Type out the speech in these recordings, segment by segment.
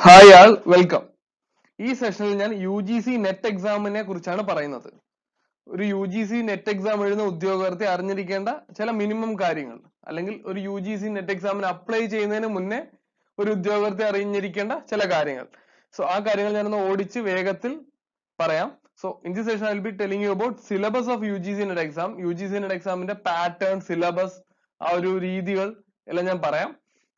hi ആൾ welcome ഈ സെഷനിൽ ഞാൻ യു ജി സി നെറ്റ് എക്സാമിനെ കുറിച്ചാണ് പറയുന്നത് ഒരു U G C net exam എഴുതുന്ന ഉദ്യോഗാർത്ഥി അറിഞ്ഞിരിക്കേണ്ട ചില മിനിമം കാര്യങ്ങൾ അല്ലെങ്കിൽ ഒരു യു ജി സി നെറ്റ് എക്സാമിന് അപ്ലൈ ചെയ്യുന്നതിന് മുന്നേ ഒരു ഉദ്യോഗാർത്ഥി അറിഞ്ഞിരിക്കേണ്ട ചില കാര്യങ്ങൾ സോ ആ കാര്യങ്ങൾ ഞാനൊന്ന് ഓടിച്ച് വേഗത്തിൽ പറയാം so in the session I be telling you about syllabus of U G C net exam U G C net എക്സാമിന്റെ പാറ്റേൺ സിലബസ് ആ ഒരു രീതികൾ എല്ലാം ഞാൻ പറയാം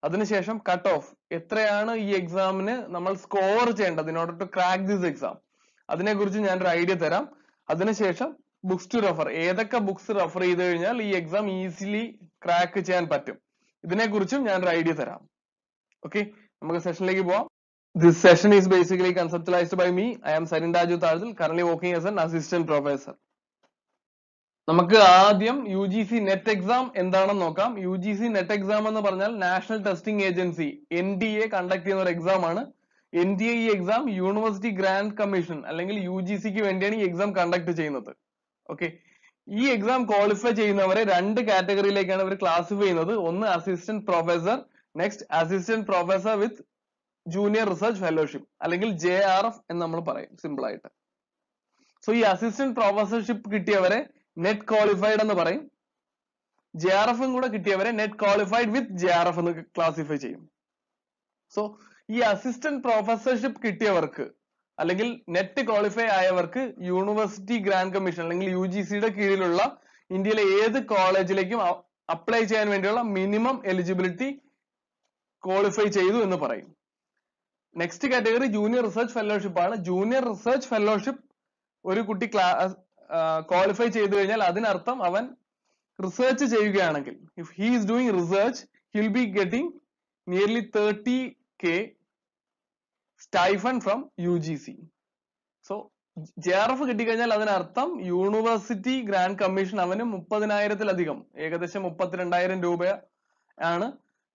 അതിനുശേഷം കട്ട് ഓഫ് എത്രയാണ് ഈ എക്സാമിന് നമ്മൾ സ്കോർ ചെയ്യേണ്ടത് in order to crack this exam അതിനെക്കുറിച്ച് ഞാൻ ഒരു ഐഡിയ തരാം അതിനുശേഷം ബുക്സ് ടു റെഫർ ഏതൊക്കെ ബുക്സ് റെഫർ ചെയ്ത് കഴിഞ്ഞാൽ ഈ എക്സാം ഈസിലി ക്രാക്ക് ചെയ്യാൻ പറ്റും ഇതിനെക്കുറിച്ചും ഞാൻ ഒരു ഐഡിയ തരാം ഓക്കെ നമുക്ക് സെഷനിലേക്ക് പോവാം this session is basically conceptualized by me I am Sarin Raju താഴ്തിൽ current working as an assistant professor നമുക്ക് ആദ്യം U G C net exam എന്താണെന്ന് നോക്കാം U G C net exam എന്ന് പറഞ്ഞാൽ national testing agency N D A conduct ചെയ്യുന്ന ഒരു exam ആണ് എൻ ഡി എ ഈ എക്സാം യൂണിവേഴ്സിറ്റി ഗ്രാൻഡ് കമ്മീഷൻ അല്ലെങ്കിൽ യു ജി സിക്ക് വേണ്ടിയാണ് ഈ എക്സാം കണ്ടക്ട് ചെയ്യുന്നത് ഓക്കെ ഈ എക്സാം ക്വാളിഫൈ ചെയ്യുന്നവരെ രണ്ട് കാറ്റഗറിയിലേക്കാണ് ഇവർ ക്ലാസിഫൈ ചെയ്യുന്നത് ഒന്ന് assistant professor next assistant professor with junior research fellowship അല്ലെങ്കിൽ ജെ ആർ എഫ് എന്ന് നമ്മൾ പറയും സിമ്പിൾ ആയിട്ട് സോ ഈ അസിസ്റ്റന്റ് പ്രൊഫസർഷിപ്പ് കിട്ടിയവരെ നെറ്റ് ക്വാളിഫൈഡ് എന്ന് പറയും ജെ ആർ എഫും കൂടെ കിട്ടിയവരെ net qualified with J R F എന്ന് ക്ലാസിഫൈ ചെയ്യും സോ ഈ അസിസ്റ്റന്റ് പ്രൊഫസർഷിപ്പ് കിട്ടിയവർക്ക് അല്ലെങ്കിൽ നെറ്റ് ക്വാളിഫൈ ആയവർക്ക് യൂണിവേഴ്സിറ്റി ഗ്രാൻഡ് കമ്മീഷൻ അല്ലെങ്കിൽ യു ജി സിയുടെ കീഴിലുള്ള ഇന്ത്യയിലെ ഏത് കോളേജിലേക്കും അപ്ലൈ ചെയ്യാൻ വേണ്ടിയുള്ള മിനിമം എലിജിബിലിറ്റി ക്വാളിഫൈ ചെയ്തു എന്ന് പറയും next category junior research fellowship ആണ് ജൂനിയർ റിസർച്ച് ഫെലോഷിപ്പ് ഒരു കുട്ടി ക്ലാസ് ക്വാളിഫൈ ചെയ്തു കഴിഞ്ഞാൽ അതിനർത്ഥം അവൻ റിസർച്ച് ചെയ്യുകയാണെങ്കിൽ if he is doing research he'll be getting nearly thirty K stipend from U G C so J R F കിട്ടിക്കഴിഞ്ഞാൽ അതിനർത്ഥം യൂണിവേഴ്സിറ്റി ഗ്രാൻഡ് കമ്മീഷൻ അവന് മുപ്പതിനായിരത്തിലധികം ഏകദേശം മുപ്പത്തിരണ്ടായിരം രൂപ ആണ്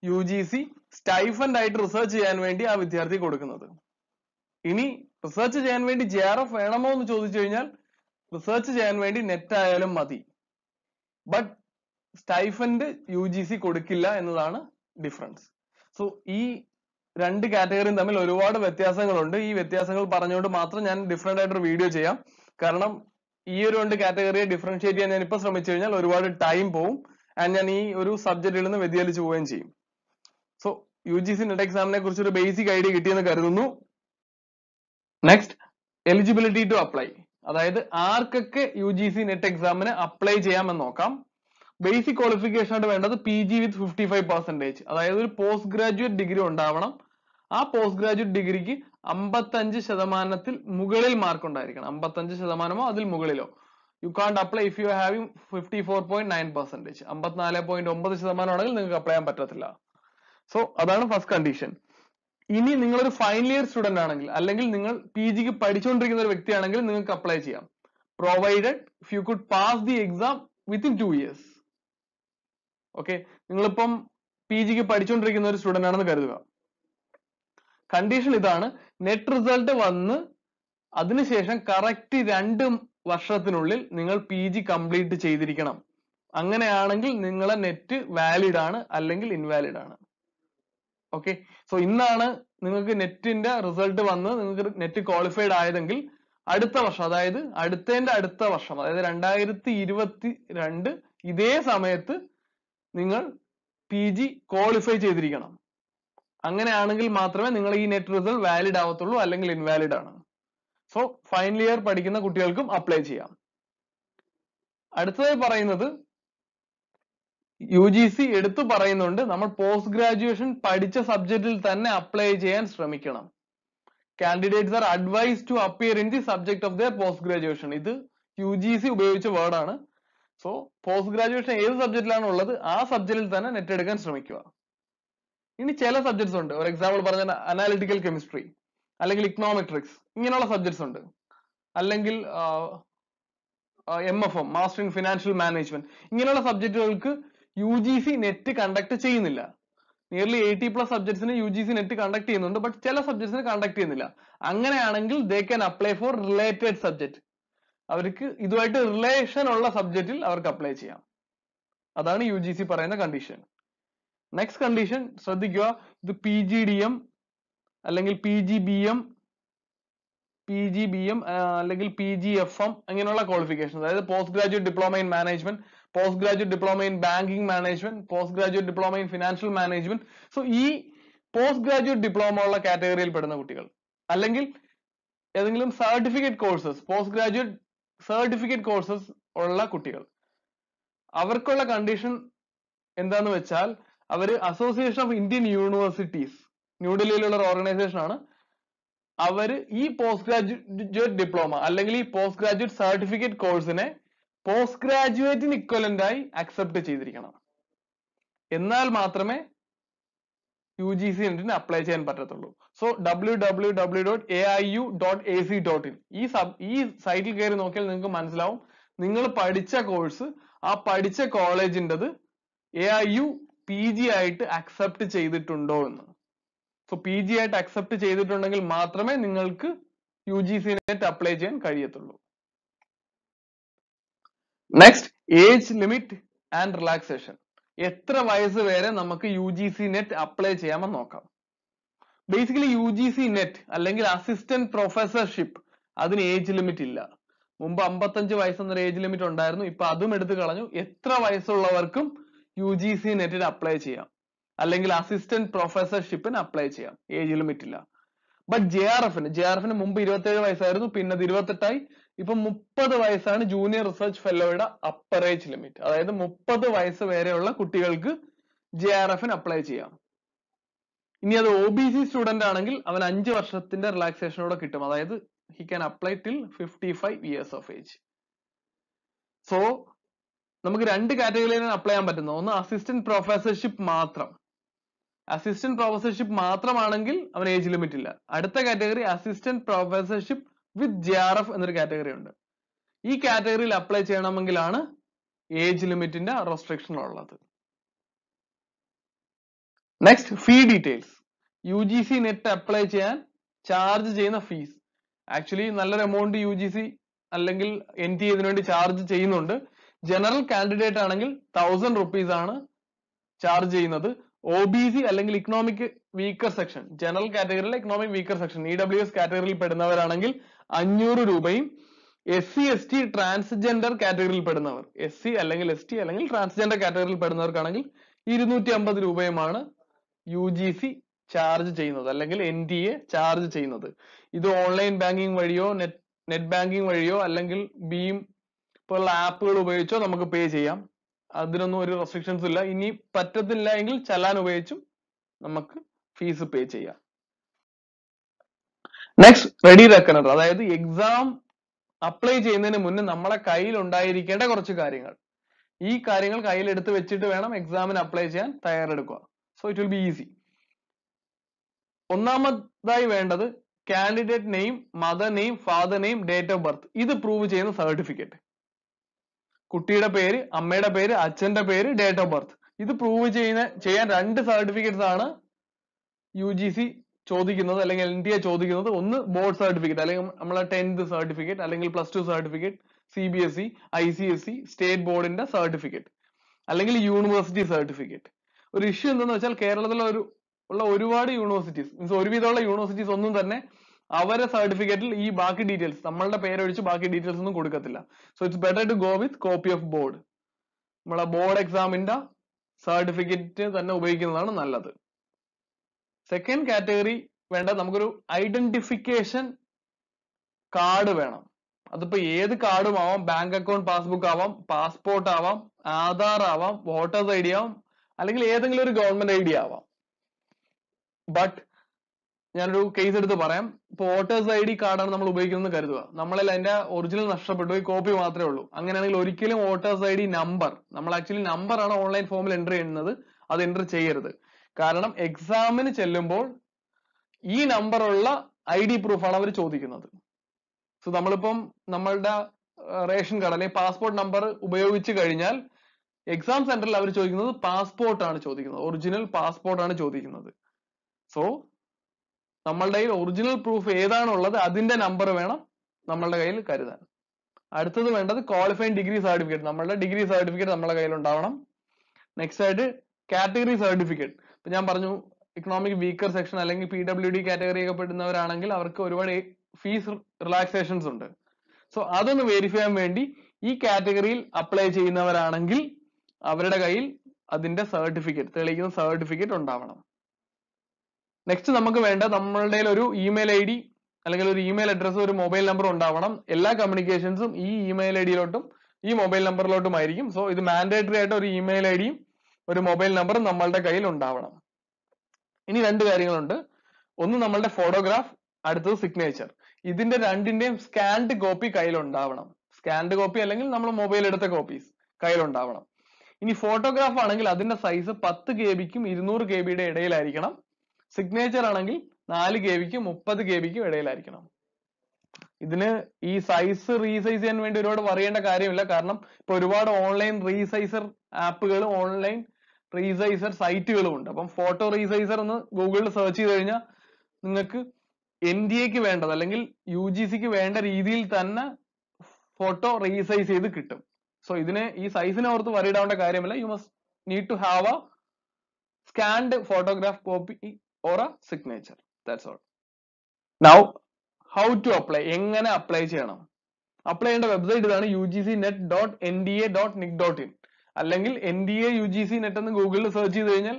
യു ജി സി സ്റ്റൈഫൻഡ് ആയിട്ട് റിസർച്ച് ചെയ്യാൻ വേണ്ടി ആ വിദ്യാർത്ഥി കൊടുക്കുന്നത് ഇനി റിസർച്ച് ചെയ്യാൻ വേണ്ടി ജെ ആർ എഫ് വേണമോ എന്ന് ചോദിച്ചു കഴിഞ്ഞാൽ റിസർച്ച് ചെയ്യാൻ വേണ്ടി നെറ്റ് ആയാലും മതി but stipend U G C കൊടുക്കില്ല എന്നതാണ് ഡിഫറൻസ് സോ ഈ രണ്ട് കാറ്റഗറിയും തമ്മിൽ ഒരുപാട് വ്യത്യാസങ്ങളുണ്ട് ഈ വ്യത്യാസങ്ങൾ പറഞ്ഞുകൊണ്ട് മാത്രം ഞാൻ ഡിഫറെന്റ് ആയിട്ടൊരു വീഡിയോ ചെയ്യാം കാരണം ഈ ഒരു രണ്ട് കാറ്റഗറിയെ ഡിഫറൻഷിയേറ്റ് ചെയ്യാൻ ഞാൻ ഇപ്പൊ ശ്രമിച്ചു കഴിഞ്ഞാൽ ഒരുപാട് ടൈം പോവും ആൻഡ് ഞാൻ ഈ ഒരു സബ്ജക്റ്റിൽ നിന്ന് വ്യതിചലിച്ചു പോവുകയും ചെയ്യും so U G C net എക്സാമിനെ കുറിച്ച് ഒരു ബേസിക് ഐഡിയ കിട്ടിയെന്ന് കരുതുന്നു നെക്സ്റ്റ് എലിജിബിലിറ്റി ടു അപ്ലൈ അതായത് ആർക്കൊക്കെ യു ജി സി നെറ്റ് എക്സാമിന് അപ്ലൈ ചെയ്യാമെന്ന് നോക്കാം ബേസിക് ക്വാളിഫിക്കേഷൻ ആയിട്ട് വേണ്ടത് P G with fifty five percentage അതായത് ഒരു പോസ്റ്റ് ഗ്രാജുവേറ്റ് ഡിഗ്രി ഉണ്ടാവണം ആ പോസ്റ്റ് ഗ്രാജുവേറ്റ് ഡിഗ്രിക്ക് അമ്പത്തഞ്ച് ശതമാനത്തിൽ മുകളിൽ മാർക്ക് ഉണ്ടായിരിക്കണം അമ്പത്തഞ്ച് ശതമാനമോ അതിൽ മുകളിലോ you can't apply if you have fifty four point nine percentage അമ്പത്തിനാല് പോയിന്റ് ഒമ്പത് ശതമാനം ആണെങ്കിൽ നിങ്ങൾക്ക് അപ്ലൈ ചെയ്യാൻ പറ്റത്തില്ല സോ അതാണ് ഫസ്റ്റ് കണ്ടീഷൻ ഇനി നിങ്ങൾ ഒരു final year student ആണെങ്കിൽ അല്ലെങ്കിൽ നിങ്ങൾ PG ക്ക് പഠിച്ചുകൊണ്ടിരിക്കുന്ന ഒരു വ്യക്തിയാണെങ്കിൽ നിങ്ങൾക്ക് apply ചെയ്യാം provided if you could pass the exam within two years okay നിങ്ങളിപ്പം PG ക്ക് പഠിച്ചുകൊണ്ടിരിക്കുന്ന ഒരു student ആണെന്ന് കരുതുക condition ഇതാണ് net result വന്ന് അതിനുശേഷം correct രണ്ട് വർഷത്തിനുള്ളിൽ നിങ്ങൾ PG complete ചെയ്തിരിക്കണം അങ്ങനെയാണെങ്കിൽ നിങ്ങളെ net valid ആണ് അല്ലെങ്കിൽ invalid ആണ് ഓക്കെ സോ ഇന്നാണ് നിങ്ങൾക്ക് നെറ്റിന്റെ റിസൾട്ട് വന്ന് നിങ്ങൾക്ക് നെറ്റ് ക്വാളിഫൈഡ് ആയതെങ്കിൽ അടുത്ത വർഷം അതായത് അടുത്തതിന്റെ അടുത്ത വർഷം അതായത് രണ്ടായിരത്തി ഇരുപത്തി രണ്ട് ഇതേ സമയത്ത് നിങ്ങൾ പി ജി ക്വാളിഫൈ ചെയ്തിരിക്കണം അങ്ങനെയാണെങ്കിൽ മാത്രമേ നിങ്ങൾ ഈ നെറ്റ് റിസൾട്ട് വാലിഡ് ആവത്തുള്ളൂ അല്ലെങ്കിൽ ഇൻവാലിഡ് ആണ് സോ ഫൈനൽ ഇയർ പഠിക്കുന്ന കുട്ടികൾക്കും അപ്ലൈ ചെയ്യാം അടുത്തതായി പറയുന്നത് യു ജി സി എടുത്തു പറയുന്നുണ്ട് നമ്മൾ പോസ്റ്റ് ഗ്രാജുവേഷൻ പഠിച്ച സബ്ജക്റ്റിൽ തന്നെ അപ്ലൈ ചെയ്യാൻ ശ്രമിക്കണം candidates are advised to appear in the subject of the post graduation ഇത് യു ജി സി ഉപയോഗിച്ച വേർഡാണ് സോ പോസ്റ്റ് ഗ്രാജുവേഷൻ ഏത് സബ്ജക്റ്റിലാണ് ഉള്ളത് ആ സബ്ജക്റ്റിൽ തന്നെ നെറ്റ് എടുക്കാൻ ശ്രമിക്കുക ഇനി ചില സബ്ജക്ട്സ് ഉണ്ട് ഒരു എക്സാമ്പിൾ പറഞ്ഞ അനാലിറ്റിക്കൽ കെമിസ്ട്രി അല്ലെങ്കിൽ ഇക്കണോമെട്രിക്സ് ഇങ്ങനെയുള്ള സബ്ജക്ട്സ് ഉണ്ട് അല്ലെങ്കിൽ M F M master in financial management ഇങ്ങനെയുള്ള സബ്ജക്റ്റുകൾക്ക് യുജിസി നെറ്റ് കണ്ടക്ട് ചെയ്യുന്നില്ല നിയർലി എയ്റ്റി പ്ലസ് സബ്ജക്ട്സിന് യുജിസി നെറ്റ് കണ്ടക്ട് ചെയ്യുന്നുണ്ട് ബട്ട് ചില സബ്ജക്ട്സിന് കണ്ടക്ട് ചെയ്യുന്നില്ല അങ്ങനെയാണെങ്കിൽ they can apply for related subject അവർക്ക് ഇതുമായിട്ട് റിലേഷൻ ഉള്ള സബ്ജക്റ്റിൽ അവർക്ക് അപ്ലൈ ചെയ്യാം അതാണ് യു ജി സി പറയുന്ന കണ്ടീഷൻ നെക്സ്റ്റ് കണ്ടീഷൻ ശ്രദ്ധിക്കുക ഇത് പി ജി ഡി എം അല്ലെങ്കിൽ P G B M P G B M അല്ലെങ്കിൽ പി ജി എഫ് എം അങ്ങനെയുള്ള ക്വാളിഫിക്കേഷൻ അതായത് post graduate diploma in management post graduate diploma in banking management post graduate diploma in financial management so ഈ post graduate diploma ഉള്ള കാറ്റഗറിയിൽ പെടുന്ന കുട്ടികൾ അല്ലെങ്കിൽ ഏതെങ്കിലും certificate courses post graduate certificate courses ഉള്ള കുട്ടികൾ അവർക്കുള്ള കണ്ടീഷൻ എന്താന്ന് വെച്ചാൽ അവര് അസോസിയേഷൻ ഓഫ് ഇന്ത്യൻ യൂണിവേഴ്സിറ്റീസ് ന്യൂഡൽഹിയിലുള്ള ഒരു ഓർഗനൈസേഷൻ ആണ് അവര് ഈ പോസ്റ്റ് ഗ്രാജുവേറ്റ് ഡിപ്ലോമ അല്ലെങ്കിൽ ഈ പോസ്റ്റ് ഗ്രാജുവേറ്റ് സർട്ടിഫിക്കറ്റ് കോഴ്സിനെ പോസ്റ്റ് ഗ്രാജുവേറ്റിന് ഇക്വലന്റ് ആയി അക്സെപ്റ്റ് ചെയ്തിരിക്കണം എന്നാൽ മാത്രമേ യു ജി സി നെറ്റിന് അപ്ലൈ ചെയ്യാൻ പറ്റത്തുള്ളൂ so W W W dot A I U dot A C dot in ഈ സബ് ഈ സൈറ്റിൽ കയറി നോക്കിയാൽ നിങ്ങൾക്ക് മനസ്സിലാവും നിങ്ങൾ പഠിച്ച കോഴ്സ് ആ പഠിച്ച കോളേജിൻ്റെത് A I U P G ആയിട്ട് അക്സെപ്റ്റ് ചെയ്തിട്ടുണ്ടോ എന്ന് സോ പി ജി ആയിട്ട് അക്സെപ്റ്റ് ചെയ്തിട്ടുണ്ടെങ്കിൽ മാത്രമേ നിങ്ങൾക്ക് U G C NET apply ചെയ്യാൻ കഴിയത്തുള്ളൂ next age limit and relaxation എത്ര വയസ്സ് വരെ നമുക്ക് U G C NET apply ചെയ്യാമെന്ന് നോക്കാം basically U G C net അല്ലെങ്കിൽ അസിസ്റ്റന്റ് പ്രൊഫസർഷിപ്പ് അതിന് ഏജ് ലിമിറ്റ് ഇല്ല മുമ്പ് അമ്പത്തഞ്ച് വയസ്സെന്നൊരു ഏജ് ലിമിറ്റ് ഉണ്ടായിരുന്നു ഇപ്പൊ അതും എടുത്തു കളഞ്ഞു എത്ര വയസ്സുള്ളവർക്കും യു ജി സി നെറ്റിന് അപ്ലൈ ചെയ്യാം അല്ലെങ്കിൽ അസിസ്റ്റന്റ് പ്രൊഫസർഷിപ്പിന് അപ്ലൈ ചെയ്യാം ഏജ് ലിമിറ്റ് ഇല്ല ബട്ട് ജെ ആർ എഫിന് ജെ ആർ എഫിന് മുമ്പ് ഇരുപത്തേഴ് വയസ്സായിരുന്നു പിന്നെ അത് ഇരുപത്തെട്ടായി ഇപ്പൊ മുപ്പത് വയസ്സാണ് ജൂനിയർ റിസർച്ച് ഫെല്ലോയുടെ അപ്പർ ഏജ് ലിമിറ്റ് അതായത് മുപ്പത് വയസ്സ് വരെയുള്ള കുട്ടികൾക്ക് ജെ ആർ എഫിന് അപ്ലൈ ചെയ്യാം ഇനി അത് ഒ ബി സി സ്റ്റുഡന്റ് ആണെങ്കിൽ അവൻ അഞ്ച് വർഷത്തിന്റെ റിലാക്സേഷനോടെ കിട്ടും അതായത് he can apply till fifty five years of age so നമുക്ക് രണ്ട് കാറ്റഗറിയിൽ അപ്ലൈ ചെയ്യാൻ പറ്റുന്ന ഒന്ന് അസിസ്റ്റന്റ് പ്രൊഫസർഷിപ്പ് മാത്രം അസിസ്റ്റന്റ് പ്രൊഫസർഷിപ്പ് മാത്രമാണെങ്കിൽ അവന് age limit ഇല്ല അടുത്ത category assistant professorship with JRF എന്നൊരു category ഉണ്ട് ഈ category യിൽ apply ചെയ്യണമെങ്കിലാണ് age limit ന്റെ restriction ഉള്ളത് next fee details UGCnet apply ചെയ്യാൻ charge ചെയ്യുന്ന fees actually നല്ലൊരു amount UGC അല്ലെങ്കിൽ NT ഇതിനുവേണ്ടി charge ചെയ്യുന്നുണ്ട് ജനറൽ കാൻഡിഡേറ്റ് ആണെങ്കിൽ തൗസൻഡ് റുപ്പീസ് ആണ് ചാർജ് ചെയ്യുന്നത് OBC അല്ലെങ്കിൽ ഇക്കണോമിക് വീക്കർ സെക്ഷൻ ജനറൽ കാറ്റഗറിയിലെ ഇക്കണോമിക് വീക്കർ സെക്ഷൻ EWS കാറ്റഗറിയിൽ പെടുന്നവരാണെങ്കിൽ അഞ്ഞൂറ് രൂപയും SC ST ട്രാൻസ്ജെൻഡർ കാറ്റഗറിയിൽ പെടുന്നവർ SC അല്ലെങ്കിൽ ST അല്ലെങ്കിൽ ട്രാൻസ്ജെൻഡർ കാറ്റഗറിയിൽ പെടുന്നവർക്കാണെങ്കിൽ ഇരുന്നൂറ്റി അമ്പത് രൂപയുമാണ് UGC ചാർജ് ചെയ്യുന്നത് അല്ലെങ്കിൽ NTA ചാർജ് ചെയ്യുന്നത് ഇത് ഓൺലൈൻ ബാങ്കിങ് വഴിയോ നെറ്റ് നെറ്റ് ബാങ്കിങ് വഴിയോ അല്ലെങ്കിൽ ബീം പോലുള്ള ആപ്പുകൾ ഉപയോഗിച്ചോ നമുക്ക് പേ ചെയ്യാം അതിനൊന്നും ഒരു റെസ്ട്രിക്ഷൻസ് ഇല്ല ഇനി പറ്റത്തില്ല എങ്കിൽ ചലാൻ ഉപയോഗിച്ചും നമുക്ക് ഫീസ് പേ ചെയ്യാം നെക്സ്റ്റ് റെഡി റെക്കണർ അതായത് എക്സാം അപ്ലൈ ചെയ്യുന്നതിന് മുന്നേ നമ്മളെ കയ്യിൽ ഉണ്ടായിരിക്കേണ്ട കുറച്ച് കാര്യങ്ങൾ ഈ കാര്യങ്ങൾ കയ്യിൽ എടുത്ത് വെച്ചിട്ട് വേണം എക്സാമിന് അപ്ലൈ ചെയ്യാൻ തയ്യാറെടുക്കുക so it will be easy ഒന്നാമതായി വേണ്ടത് candidate name mother name father name date of birth ഇത് പ്രൂവ് ചെയ്യുന്ന സർട്ടിഫിക്കറ്റ് കുട്ടിയുടെ പേര് അമ്മയുടെ പേര് അച്ഛന്റെ പേര് ഡേറ്റ് ഓഫ് ബർത്ത് ഇത് പ്രൂവ് ചെയ്യുന്ന ചെയ്യാൻ രണ്ട് സർട്ടിഫിക്കറ്റ്സ് ആണ് യു ജി സി ചോദിക്കുന്നത് അല്ലെങ്കിൽ എൻ ഡി എ ചോദിക്കുന്നത് ഒന്ന് ബോർഡ് സർട്ടിഫിക്കറ്റ് അല്ലെങ്കിൽ നമ്മളെ ടെൻത്ത് സർട്ടിഫിക്കറ്റ് അല്ലെങ്കിൽ plus two certificate C B S E I C S E state ബോർഡിന്റെ സർട്ടിഫിക്കറ്റ് അല്ലെങ്കിൽ യൂണിവേഴ്സിറ്റി സർട്ടിഫിക്കറ്റ് ഒരു ഇഷ്യൂ എന്തെന്ന് വെച്ചാൽ കേരളത്തിലെ ഒരു ഉള്ള ഒരുപാട് യൂണിവേഴ്സിറ്റീസ് മീൻസ് ഒരുവിധമുള്ള യൂണിവേഴ്സിറ്റീസ് ഒന്നും തന്നെ അവരെ സർട്ടിഫിക്കറ്റിൽ ഈ ബാക്കി ഡീറ്റെയിൽസ് നമ്മളുടെ പേരൊഴിച്ച് ബാക്കി ഡീറ്റെയിൽസ് ഒന്നും കൊടുക്കത്തില്ല so it's better to go with copy of board നമ്മളെ ബോർഡ് എക്സാമിന്റെ സർട്ടിഫിക്കറ്റ് തന്നെ ഉപയോഗിക്കുന്നതാണ് നല്ലത് സെക്കൻഡ് കാറ്റഗറി വേണ്ട നമുക്കൊരു ഐഡന്റിഫിക്കേഷൻ കാർഡ് വേണം അതിപ്പോ ഏത് കാർഡും ആവാം ബാങ്ക് അക്കൗണ്ട് പാസ്ബുക്ക് ആവാം പാസ്പോർട്ട് ആവാം ആധാർ ആവാം വോട്ടേഴ്സ് ഐ ഡി ആവാം അല്ലെങ്കിൽ ഏതെങ്കിലും ഒരു ഗവൺമെന്റ് ഐ ഡി ആവാം ബട്ട് ഞാനൊരു കേസ് എടുത്ത് പറയാം ഇപ്പൊ വോട്ടേഴ്സ് ഐ ഡി കാർഡാണ് നമ്മൾ ഉപയോഗിക്കുന്നത് കരുതുക നമ്മളിൽ അതിന്റെ ഒറിജിനൽ നഷ്ടപ്പെട്ടു പോയി കോപ്പി മാത്രമേ ഉള്ളൂ അങ്ങനെയാണെങ്കിൽ ഒരിക്കലും വോട്ടേഴ്സ് ഐ ഡി നമ്പർ നമ്മൾ ആക്ച്വലി നമ്പർ ആണ് ഓൺലൈൻ ഫോമിൽ എൻ്റർ ചെയ്യുന്നത് അത് എൻ്റർ ചെയ്യരുത് കാരണം എക്സാമിന് ചെല്ലുമ്പോൾ ഈ നമ്പർ ഉള്ള ഐ ഡി പ്രൂഫാണ് അവർ ചോദിക്കുന്നത് സോ നമ്മളിപ്പം നമ്മളുടെ റേഷൻ കാർഡ് അല്ലെങ്കിൽ പാസ്പോർട്ട് നമ്പർ ഉപയോഗിച്ച് കഴിഞ്ഞാൽ എക്സാം സെന്ററിൽ അവർ ചോദിക്കുന്നത് പാസ്പോർട്ട് ആണ് ചോദിക്കുന്നത് ഒറിജിനൽ പാസ്പോർട്ട് ആണ് ചോദിക്കുന്നത് സോ നമ്മളുടെ കയ്യിൽ ഒറിജിനൽ പ്രൂഫ് ഏതാണുള്ളത് അതിന്റെ നമ്പർ വേണം നമ്മളുടെ കയ്യിൽ കരുതാൻ അടുത്തത് വേണ്ടത് ക്വാളിഫൈങ് ഡിഗ്രി സർട്ടിഫിക്കറ്റ് നമ്മളുടെ ഡിഗ്രി സർട്ടിഫിക്കറ്റ് നമ്മുടെ കയ്യിൽ ഉണ്ടാവണം നെക്സ്റ്റ് ആയിട്ട് കാറ്റഗറി സർട്ടിഫിക്കറ്റ് ഇപ്പൊ ഞാൻ പറഞ്ഞു ഇക്കണോമിക് വീക്കർ സെക്ഷൻ അല്ലെങ്കിൽ പി ഡബ്ല്യു ഡി കാറ്റഗറി ഒക്കെ പെടുന്നവരാണെങ്കിൽ അവർക്ക് ഒരുപാട് ഫീസ് റിലാക്സേഷൻസ് ഉണ്ട് സോ അതൊന്ന് വെരിഫൈ ചെയ്യാൻ വേണ്ടി ഈ കാറ്റഗറിയിൽ അപ്ലൈ ചെയ്യുന്നവരാണെങ്കിൽ അവരുടെ കയ്യിൽ അതിന്റെ സർട്ടിഫിക്കറ്റ് തെളിയിക്കുന്ന സർട്ടിഫിക്കറ്റ് ഉണ്ടാവണം നെക്സ്റ്റ് നമുക്ക് വേണ്ട നമ്മളുടെ ഒരു ഇമെയിൽ ഐ ഡി അല്ലെങ്കിൽ ഒരു ഇമെയിൽ അഡ്രസ് ഒരു മൊബൈൽ നമ്പറും ഉണ്ടാവണം എല്ലാ കമ്മ്യൂണിക്കേഷൻസും ഈ ഇമെയിൽ ഐ ഡിയിലോട്ടും ഈ മൊബൈൽ നമ്പറിലോട്ടും ആയിരിക്കും സോ ഇത് മാൻഡേറ്ററി ആയിട്ട് ഒരു ഇമെയിൽ ഐ ഡിയും ഒരു മൊബൈൽ നമ്പറും നമ്മളുടെ കയ്യിൽ ഉണ്ടാവണം ഇനി രണ്ട് കാര്യങ്ങളുണ്ട് ഒന്ന് നമ്മളുടെ ഫോട്ടോഗ്രാഫ് അടുത്തത് സിഗ്നേച്ചർ ഇതിന്റെ രണ്ടിന്റെയും സ്കാൻഡ് കോപ്പി കയ്യിൽ ഉണ്ടാവണം സ്കാൻഡ് കോപ്പി അല്ലെങ്കിൽ നമ്മൾ മൊബൈൽ എടുത്ത കോപ്പീസ് കയ്യിൽ ഉണ്ടാവണം ഇനി ഫോട്ടോഗ്രാഫ് ആണെങ്കിൽ അതിന്റെ സൈസ് പത്ത് കെ ബിക്കും ഇരുന്നൂറ് കെ ബിയുടെ ഇടയിലായിരിക്കണം സിഗ്നേച്ചർ ആണെങ്കിൽ നാല് കെ ബിക്കും മുപ്പത് കെ ബിക്കും ഇടയിലായിരിക്കണം ഇതിന് ഈ സൈസ് റീസൈസ് ചെയ്യാൻ വേണ്ടി ഒരുപാട് പറയേണ്ട കാര്യമില്ല കാരണം ഇപ്പൊ ഒരുപാട് ഓൺലൈൻ റീസൈസർ ആപ്പുകളും ഓൺലൈൻ റീസൈസർ സൈറ്റുകളും ഉണ്ട് അപ്പം ഫോട്ടോ റീസൈസർ എന്ന് ഗൂഗിളിൽ സെർച്ച് ചെയ്ത് കഴിഞ്ഞാൽ നിങ്ങൾക്ക് എൻ ഡി എക്ക് വേണ്ടത് അല്ലെങ്കിൽ യു ജി സിക്ക് വേണ്ട രീതിയിൽ തന്നെ ഫോട്ടോ റീസൈസ് ചെയ്ത് കിട്ടും സോ ഇതിനെ ഈ സൈസിനെ ഓർത്ത് വരിയിടാവേണ്ട കാര്യമില്ല you must need to have a scanned photograph copy or a signature that's all now how to apply എങ്ങനെ apply ചെയ്യണം അപ്ലൈ ചെയ്യേണ്ട വെബ്സൈറ്റ് ഇതാണ് U G C NET dot N D A dot nic dot in അല്ലെങ്കിൽ N D A U G C NET എന്ന് ഗൂഗിളിൽ search ചെയ്ത് കഴിഞ്ഞാൽ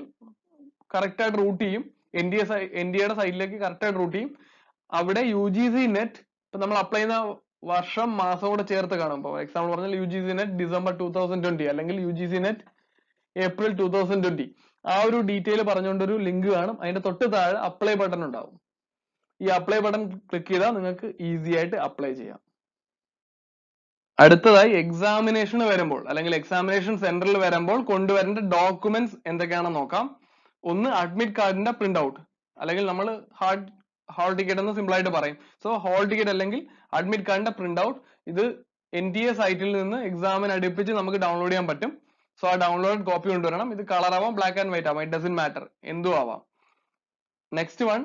correct ആയിട്ട് റൂട്ട് ചെയ്യും N D A N D എയുടെ സൈറ്റിലേക്ക് കറക്റ്റ് ആയിട്ട് റൂട്ട് ചെയ്യും അവിടെ യു ജി സി നെറ്റ് ഇപ്പൊ നമ്മൾ അപ്ലൈ ചെയ്യുന്ന വർഷം മാസം കൂടെ ചേർത്ത് കാണും ഇപ്പോൾ എക്സാമ്പിൾ പറഞ്ഞാൽ U G C NET December two thousand twenty അല്ലെങ്കിൽ U G C NET April two thousand twenty ആ ഒരു ഡീറ്റെയിൽ പറഞ്ഞുകൊണ്ട് ഒരു ലിങ്ക് കാണും അതിന്റെ തൊട്ട് താഴെ അപ്ലൈ ബട്ടൺ ഉണ്ടാവും ഈ അപ്ലൈ ബട്ടൺ ക്ലിക്ക് ചെയ്താൽ നിങ്ങൾക്ക് ഈസി ആയിട്ട് അപ്ലൈ ചെയ്യാം അടുത്തതായി എക്സാമിനേഷന് വരുമ്പോൾ അല്ലെങ്കിൽ എക്സാമിനേഷൻ സെന്ററിൽ വരുമ്പോൾ കൊണ്ടുവരേണ്ട ഡോക്യുമെന്റ്സ് എന്തൊക്കെയാണെന്ന് നോക്കാം ഒന്ന് അഡ്മിറ്റ് കാർഡിന്റെ പ്രിന്റ് ഔട്ട് അല്ലെങ്കിൽ നമ്മൾ ഹാർഡ് ഹാൾ ടിക്കറ്റ് എന്ന് സിമ്പിൾ ആയിട്ട് പറയും സോ ഹാൾ ടിക്കറ്റ് അല്ലെങ്കിൽ അഡ്മിറ്റ് കാർഡിന്റെ പ്രിന്റ് ഔട്ട് ഇത് എൻ ടി എ സൈറ്റിൽ നിന്ന് എക്സാമിന് അടുപ്പിച്ച് നമുക്ക് ഡൗൺലോഡ് ചെയ്യാൻ പറ്റും സോ ആ ഡൗൺലോഡ് കോപ്പി കൊണ്ടുവരണം ഇത് കളർ ആവാം ബ്ലാക്ക് ആൻഡ് വൈറ്റ് ആവാം ഇറ്റ് ഡസൻ മാറ്റർ എന്തും ആവാം നെക്സ്റ്റ് വൺ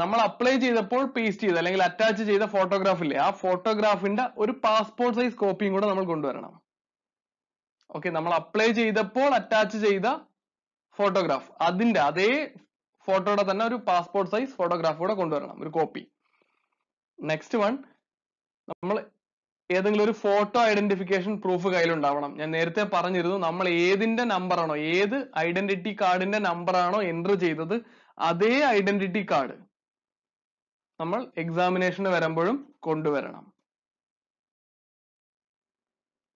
നമ്മൾ അപ്ലൈ ചെയ്തപ്പോൾ പേസ്റ്റ് ചെയ്ത അല്ലെങ്കിൽ അറ്റാച്ച് ചെയ്ത ഫോട്ടോഗ്രാഫ് ഇല്ലേ ആ ഫോട്ടോഗ്രാഫിന്റെ ഒരു പാസ്പോർട്ട് സൈസ് കോപ്പിയും കൂടെ നമ്മൾ കൊണ്ടുവരണം ഓക്കെ നമ്മൾ അപ്ലൈ ചെയ്തപ്പോൾ അറ്റാച്ച് ചെയ്ത ഫോട്ടോഗ്രാഫ് അതിന്റെ അതേ ഫോട്ടോയുടെ തന്നെ ഒരു പാസ്പോർട്ട് സൈസ് ഫോട്ടോഗ്രാഫ് കൂടെ കൊണ്ടുവരണം ഒരു കോപ്പി നെക്സ്റ്റ് വൺ നമ്മൾ ഏതെങ്കിലും ഒരു ഫോട്ടോ ഐഡന്റിഫിക്കേഷൻ പ്രൂഫ് കയ്യിലുണ്ടാവണം ഞാൻ നേരത്തെ പറഞ്ഞിരുന്നു നമ്മൾ ഏതിന്റെ നമ്പർ ആണോ ഏത് ഐഡന്റിറ്റി കാർഡിന്റെ നമ്പർ ആണോ എൻട്രി ചെയ്തത് അതേ ഐഡന്റിറ്റി കാർഡ് നമ്മൾ എക്സാമിനേഷന് വരുമ്പോഴും കൊണ്ടുവരണം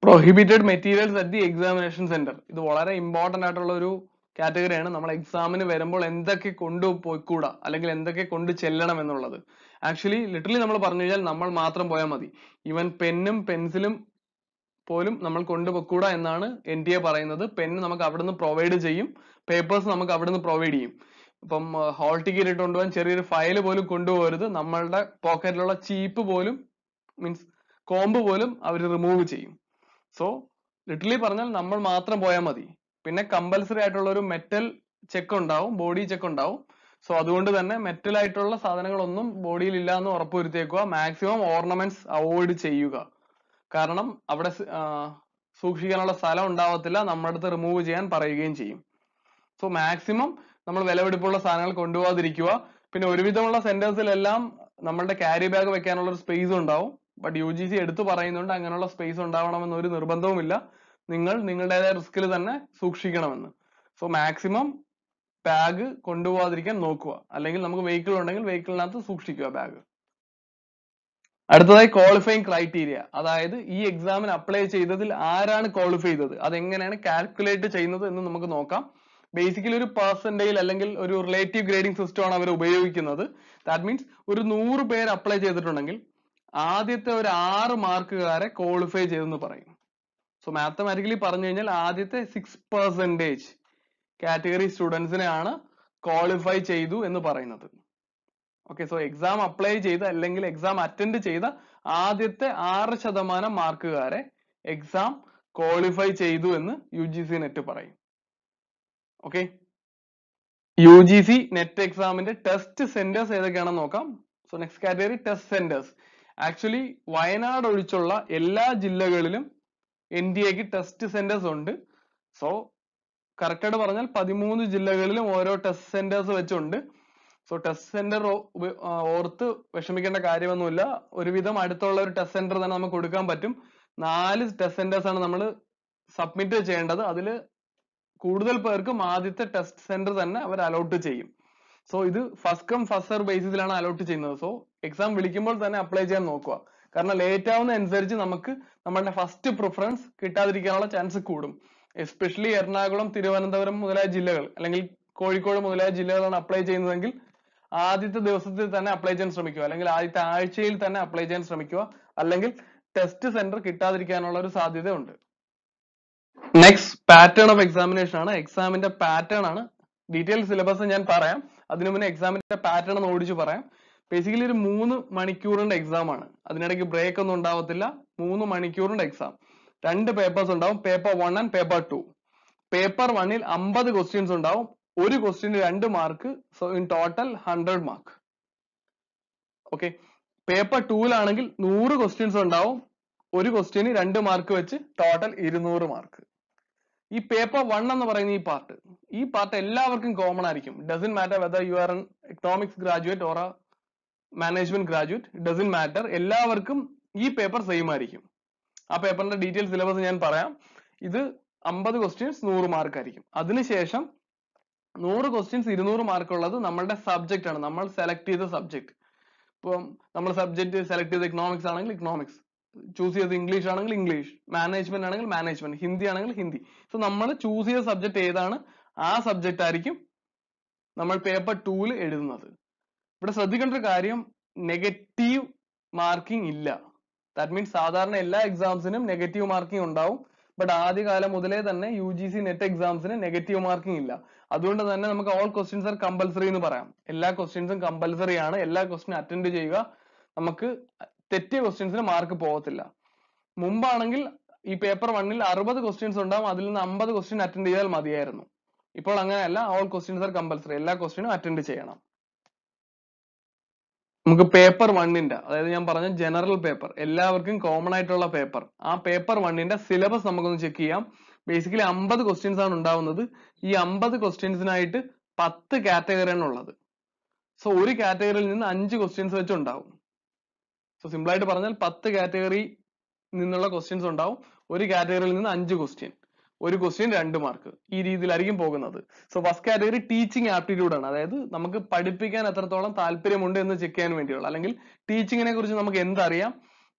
prohibited materials at the examination centre ഇത് വളരെ ഇമ്പോർട്ടന്റ് ആയിട്ടുള്ള ഒരു കാറ്റഗറിയാണ് നമ്മൾ എക്സാമിന് വരുമ്പോൾ എന്തൊക്കെ കൊണ്ടുപോയിക്കൂടാ അല്ലെങ്കിൽ എന്തൊക്കെ കൊണ്ട് ചെല്ലണം എന്നുള്ളത് ആക്ച്വലി ലിറ്ററലി നമ്മൾ പറഞ്ഞു കഴിഞ്ഞാൽ നമ്മൾ മാത്രം പോയാൽ മതി ഇവൻ പെന്നും പെൻസിലും പോലും നമ്മൾ കൊണ്ടുപോയിക്കൂടാ എന്നാണ് എൻ ടി എ പറയുന്നത് പെന്ന് നമുക്ക് അവിടുന്ന് പ്രൊവൈഡ് ചെയ്യും പേപ്പേഴ്സ് നമുക്ക് അവിടുന്ന് പ്രൊവൈഡ് ചെയ്യും ഇപ്പം ഹോൾ ടിക്കറ്റ് ഇട്ട് കൊണ്ടുപോകാൻ ചെറിയൊരു ഫയൽ പോലും കൊണ്ടുപോകരുത് നമ്മളുടെ പോക്കറ്റിലുള്ള ചീപ്പ് പോലും മീൻസ് കോമ്പ് പോലും അവർ റിമൂവ് ചെയ്യും സോ ലിറ്ററലി പറഞ്ഞാൽ നമ്മൾ മാത്രം പോയാൽ മതി പിന്നെ കമ്പൽസറി ആയിട്ടുള്ള ഒരു മെറ്റൽ ചെക്ക് ഉണ്ടാവും ബോഡി ചെക്ക് ഉണ്ടാവും സോ അതുകൊണ്ട് തന്നെ മെറ്റൽ ആയിട്ടുള്ള സാധനങ്ങളൊന്നും ബോഡിയിൽ ഇല്ല എന്ന് ഉറപ്പുവരുത്തിയേക്കുക മാക്സിമം ഓർണമെന്റ്സ് അവോയ്ഡ് ചെയ്യുക കാരണം അവിടെ സൂക്ഷിക്കാനുള്ള സ്ഥലം ഉണ്ടാവത്തില്ല നമ്മുടെ അടുത്ത് റിമൂവ് ചെയ്യാൻ പറയുകയും ചെയ്യും സോ മാക്സിമം നമ്മൾ വിലപിടിപ്പുള്ള സാധനങ്ങൾ കൊണ്ടുപോകാതിരിക്കുക പിന്നെ ഒരുവിധമുള്ള സെന്റേഴ്സിലെല്ലാം നമ്മളുടെ ക്യാരി ബാഗ് വെക്കാനുള്ള ഒരു സ്പേസ് ഉണ്ടാവും ബട്ട് യു ജി സി എടുത്തു പറയുന്നുണ്ട് അങ്ങനെയുള്ള സ്പേസ് ഉണ്ടാവണമെന്ന് ഒരു നിർബന്ധവുമില്ല നിങ്ങൾ നിങ്ങളുടേതായ റിസ്കിൽ തന്നെ സൂക്ഷിക്കണമെന്ന് സോ മാക്സിമം ബാഗ് കൊണ്ടുപോകാതിരിക്കാൻ നോക്കുക അല്ലെങ്കിൽ നമുക്ക് വെഹിക്കിൾ ഉണ്ടെങ്കിൽ വെഹിക്കിളിനകത്ത് സൂക്ഷിക്കുക ബാഗ് അടുത്തതായി ക്വാളിഫൈങ് ക്രൈറ്റീരിയ അതായത് ഈ എക്സാമിന് അപ്ലൈ ചെയ്തതിൽ ആരാണ് ക്വാളിഫൈ ചെയ്തത് അതെങ്ങനെയാണ് കാൽക്കുലേറ്റ് ചെയ്യുന്നത് എന്ന് നമുക്ക് നോക്കാം ബേസിക്കലി ഒരു പെർസെൻറ്റേജിൽ അല്ലെങ്കിൽ ഒരു റിലേറ്റീവ് ഗ്രേഡിംഗ് സിസ്റ്റം ആണ് അവർ ഉപയോഗിക്കുന്നത് ദാറ്റ് മീൻസ് ഒരു നൂറ് പേർ അപ്ലൈ ചെയ്തിട്ടുണ്ടെങ്കിൽ ആദ്യത്തെ ഒരു ആറ് മാർക്കുകാരെ ക്വാളിഫൈ ചെയ്തെന്ന് പറയും സോ മാത്തമാറ്റിക്കലി പറഞ്ഞു കഴിഞ്ഞാൽ ആദ്യത്തെ സിക്സ് പെർസെൻറ്റേജ് കാറ്റഗറി സ്റ്റുഡൻസിനെയാണ് ക്വാളിഫൈ ചെയ്തു എന്ന് പറയുന്നത് ഓക്കെ സോ എക്സാം അപ്ലൈ ചെയ്ത അല്ലെങ്കിൽ എക്സാം അറ്റൻഡ് ചെയ്ത ആദ്യത്തെ ആറ് ശതമാനം മാർക്കുകാരെ എക്സാം ക്വാളിഫൈ ചെയ്തു എന്ന് യു ജി സി നെറ്റ് പറയും okay U G C net എക്സാമിന്റെ ടെസ്റ്റ് സെന്റേഴ്സ് ഏതൊക്കെയാണെന്ന് നോക്കാം so next category test centres actually Wayanad ഒഴിച്ചുള്ള എല്ലാ ജില്ലകളിലും എൻ ഡി എക്ക് ടെസ്റ്റ് സെന്റേഴ്സ് ഉണ്ട് സോ കറക്റ്റ് ആയിട്ട് പറഞ്ഞാൽ പതിമൂന്ന് ജില്ലകളിലും ഓരോ ടെസ്റ്റ് സെന്റേഴ്സ് വെച്ചുണ്ട് സോ ടെസ്റ്റ് സെന്റർ ഓർത്ത് വിഷമിക്കേണ്ട കാര്യമൊന്നുമില്ല ഒരുവിധം അടുത്തുള്ള ഒരു ടെസ്റ്റ് സെന്റർ തന്നെ നമുക്ക് കൊടുക്കാൻ പറ്റും നാല് ടെസ്റ്റ് സെന്റേഴ്സ് ആണ് നമ്മൾ സബ്മിറ്റ് ചെയ്യേണ്ടത് അതിൽ കൂടുതൽ പേർക്കും ആദ്യത്തെ ടെസ്റ്റ് സെന്റർ തന്നെ അവർ അലോട്ട് ചെയ്യും സോ ഇത് ഫസ്റ്റ് കം ഫസ്റ്റ് സെർവ് ബേസിസിലാണ് അലോട്ട് ചെയ്യുന്നത് സോ എക്സാം വിളിക്കുമ്പോൾ തന്നെ അപ്ലൈ ചെയ്യാൻ നോക്കുക കാരണം ലേറ്റ് ആവുന്ന അനുസരിച്ച് നമുക്ക് നമ്മുടെ ഫസ്റ്റ് പ്രിഫറൻസ് കിട്ടാതിരിക്കാനുള്ള ചാൻസ് കൂടും എസ്പെഷ്യലി എറണാകുളം തിരുവനന്തപുരം മുതലായ ജില്ലകൾ അല്ലെങ്കിൽ കോഴിക്കോട് മുതലായ ജില്ലകളാണ് അപ്ലൈ ചെയ്യുന്നതെങ്കിൽ ആദ്യത്തെ ദിവസത്തിൽ തന്നെ അപ്ലൈ ചെയ്യാൻ ശ്രമിക്കുക അല്ലെങ്കിൽ ആദ്യത്തെ ആഴ്ചയിൽ തന്നെ അപ്ലൈ ചെയ്യാൻ ശ്രമിക്കുക അല്ലെങ്കിൽ ടെസ്റ്റ് സെന്റർ കിട്ടാതിരിക്കാനുള്ള ഒരു സാധ്യത ഉണ്ട് നെക്സ്റ്റ് പാറ്റേൺ ഓഫ് എക്സാമിനേഷൻ ആണ് എക്സാമിന്റെ പാറ്റേൺ ആണ് ഡീറ്റെയിൽ സിലബസ് ഞാൻ പറയാം അതിനു മുന്നേ എക്സാമിന്റെ പാറ്റേൺ ഒന്ന് ഓടിച്ചു പറയാം ബേസിക്കലി ഒരു മൂന്ന് മണിക്കൂറിന്റെ എക്സാം ആണ് അതിനിടയ്ക്ക് ബ്രേക്ക് ഒന്നും ഉണ്ടാവത്തില്ല മൂന്ന് മണിക്കൂറിന്റെ എക്സാം രണ്ട് papers ഉണ്ടാവും paper one and paper two paper one ൽ അമ്പത് questions ഉണ്ടാവും ഒരു question നു രണ്ട് mark so in total hundred mark okay paper two ലാണെങ്കിൽ നൂറ് questions ഉണ്ടാവും ഒരു question നു രണ്ട് mark വെച്ച് total ഇരുന്നൂറ് mark ഈ paper one എന്ന് പറയുന്ന ഈ part ഈ part എല്ലാവർക്കും common ആയിരിക്കും doesn't matter whether you are an economics graduate or a management graduate doesn't matter എല്ലാവർക്കും ഈ paper same ആയിരിക്കും ആ പേപ്പറിന്റെ ഡീറ്റെയിൽ സിലബസ് ഞാൻ പറയാം ഇത് അമ്പത് ക്വസ്റ്റ്യൻസ് നൂറ് മാർക്കായിരിക്കും അതിനുശേഷം നൂറ് ക്വസ്റ്റ്യൻസ് ഇരുന്നൂറ് മാർക്കുള്ളത് നമ്മളുടെ സബ്ജക്റ്റ് ആണ് നമ്മൾ സെലക്ട് ചെയ്ത സബ്ജക്റ്റ് ഇപ്പം നമ്മൾ സബ്ജക്റ്റ് സെലക്ട് ചെയ്ത ഇക്കണോമിക്സ് ആണെങ്കിൽ ഇക്കണോമിക്സ് ചൂസ് ചെയ്തത് ഇംഗ്ലീഷ് ആണെങ്കിൽ ഇംഗ്ലീഷ് മാനേജ്മെന്റ് ആണെങ്കിൽ മാനേജ്മെന്റ് ഹിന്ദി ആണെങ്കിൽ ഹിന്ദി സോ നമ്മൾ ചൂസ് ചെയ്ത സബ്ജക്റ്റ് ഏതാണ് ആ സബ്ജക്റ്റ് ആയിരിക്കും നമ്മൾ പേപ്പർ ടൂവിൽ എഴുതുന്നത് ഇവിടെ ശ്രദ്ധിക്കേണ്ട ഒരു കാര്യം നെഗറ്റീവ് മാർക്കിംഗ് ഇല്ല ദാറ്റ് മീൻസ് സാധാരണ എല്ലാ എക്സാംസിനും നെഗറ്റീവ് മാർക്കിംഗ് ഉണ്ടാവും ബട്ട് ആദ്യകാലം മുതലേ തന്നെ യു ജി സി നെറ്റ് എക്സാംസിന് നെഗറ്റീവ് മാർക്കിംഗ് ഇല്ല അതുകൊണ്ട് തന്നെ നമുക്ക് ഓൾ ക്വസ്റ്റ്യൻസ് ആർ കമ്പൽസറി എന്ന് പറയാം എല്ലാ ക്വസ്റ്റ്യൻസും കമ്പൽസറി ആണ് എല്ലാ ക്വസ്റ്റ്യനും അറ്റൻഡ് ചെയ്യുക നമുക്ക് തെറ്റിയ ക്വസ്റ്റ്യൻസിന് മാർക്ക് പോകത്തില്ല മുമ്പാണെങ്കിൽ ഈ പേപ്പർ വണ്ണിൽ അറുപത് ക്വസ്റ്റ്യൻസ് ഉണ്ടാവും അതിൽ നിന്ന് അമ്പത് ക്വസ്റ്റ്യൻ അറ്റൻഡ് ചെയ്താൽ മതിയായിരുന്നു ഇപ്പോൾ അങ്ങനെയല്ല ഓൾ ക്വസ്റ്റ്യൻസ് ആർ കമ്പൽസറി എല്ലാ ക്വസ്റ്റ്യനും അറ്റൻഡ് ചെയ്യണം നമുക്ക് പേപ്പർ വണ്ണിന്റെ അതായത് ഞാൻ പറഞ്ഞ ജനറൽ പേപ്പർ എല്ലാവർക്കും കോമൺ ആയിട്ടുള്ള പേപ്പർ ആ പേപ്പർ വണ്ണിന്റെ സിലബസ് നമുക്കൊന്ന് ചെക്ക് ചെയ്യാം ബേസിക്കലി അമ്പത് ക്വസ്റ്റ്യൻസ് ആണ് ഉണ്ടാവുന്നത് ഈ അമ്പത് ക്വസ്റ്റ്യൻസിനായിട്ട് പത്ത് കാറ്റഗറിയാണ് ഉള്ളത് സോ ഒരു കാറ്റഗറിയിൽ നിന്ന് അഞ്ച് ക്വസ്റ്റ്യൻസ് വെച്ച് ഉണ്ടാവും സോ സിമ്പിൾ ആയിട്ട് പറഞ്ഞാൽ പത്ത് കാറ്റഗറി നിന്നുള്ള ക്വസ്റ്റ്യൻസ് ഉണ്ടാവും ഒരു കാറ്റഗറിയിൽ നിന്ന് അഞ്ച് ക്വസ്റ്റ്യൻ ഒരു ക്വസ്റ്റ്യൻ രണ്ട് മാർക്ക് ഈ രീതിയിലായിരിക്കും പോകുന്നത് so first category teaching aptitude ആണ് അതായത് നമുക്ക് പഠിപ്പിക്കാൻ എത്രത്തോളം താല്പര്യമുണ്ട് എന്ന് ചെക്ക് ചെയ്യാൻ വേണ്ടിയുള്ള അല്ലെങ്കിൽ ടീച്ചിങ്ങിനെ കുറിച്ച് നമുക്ക് എന്തറിയാം